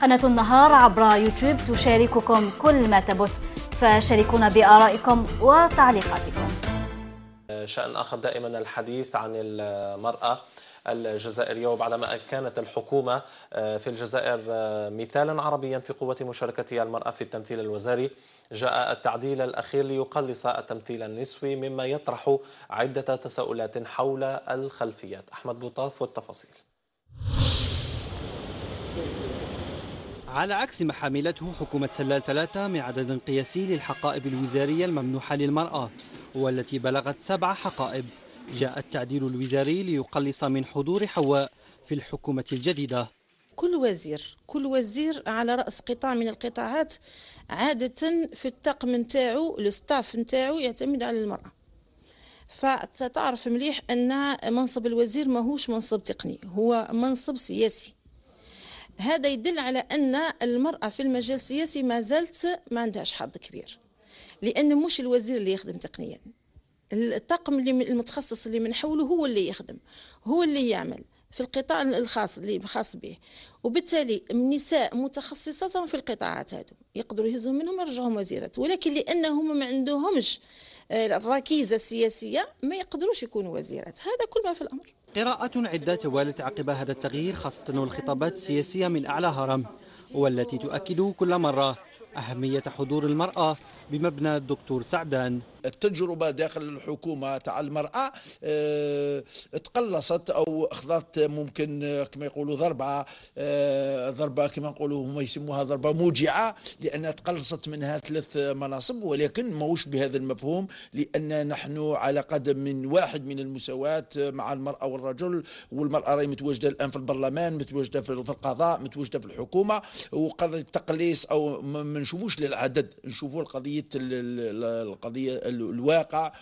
قناة النهار عبر يوتيوب تشارككم كل ما تبث فشاركونا بآرائكم وتعليقاتكم شأن آخر دائما الحديث عن المرأة الجزائرية وبعدما كانت الحكومة آه، في الجزائر آه، مثالا عربيا في قوة مشاركة المرأة في التمثيل الوزاري جاء التعديل الأخير ليقلص التمثيل النسوي مما يطرح عدة تساؤلات حول الخلفيات أحمد بوطاف والتفاصيل على عكس ما حملته حكومة سلال ثلاثة من عدد قياسي للحقائب الوزارية الممنوحة للمرأة والتي بلغت سبع حقائب جاء التعديل الوزاري ليقلص من حضور حواء في الحكومة الجديدة كل وزير كل وزير على رأس قطاع من القطاعات عادة في الطاقم نتاعو الستاف نتاعو يعتمد على المرأة فتعرف مليح أن منصب الوزير ماهوش منصب تقني هو منصب سياسي هذا يدل على أن المرأة في المجال السياسي ما زالت ما عندهاش حظ كبير لأن مش الوزير اللي يخدم تقنيا الطاقم اللي المتخصص اللي من حوله هو اللي يخدم هو اللي يعمل في القطاع الخاص اللي خاص به وبالتالي النساء متخصصات في القطاعات هذو يقدروا يهزوا منهم يرجعوا وزيرات ولكن لانهم ما عندهمش الركيزه السياسيه ما يقدروش يكونوا وزيرات هذا كل ما في الامر قراءة عدة توالت عقب هذا التغيير خاصة والخطابات السياسية من أعلى هرم والتي تؤكد كل مرة أهمية حضور المرأة بمبنى الدكتور سعدان التجربة داخل الحكومة تاع المرأة اه تقلصت أو أخذت ممكن آه، كما يقولوا ضربة اه ضربة كما نقولوا هما يسموها ضربة موجعة لأنها تقلصت منها ثلاث مناصب ولكن ماهوش بهذا المفهوم لأن نحن على قدم من واحد من المساواة آه، مع المرأة والرجل والمرأة راهي متواجدة الآن في البرلمان متواجدة في القضاء متواجدة في الحكومة وقضية التقليص أو ما نشوفوش للعدد نشوفوا القضية قضيه القضيه الواقع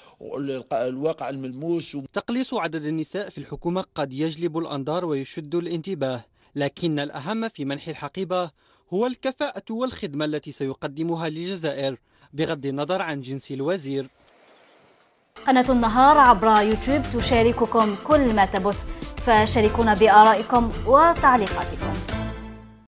الواقع الملموس تقليص عدد النساء في الحكومه قد يجلب الانظار ويشد الانتباه لكن الاهم في منح الحقيبه هو الكفاءه والخدمه التي سيقدمها للجزائر بغض النظر عن جنس الوزير قناة النهار عبر يوتيوب تشارككم كل ما تبث فشاركونا بآرائكم وتعليقاتكم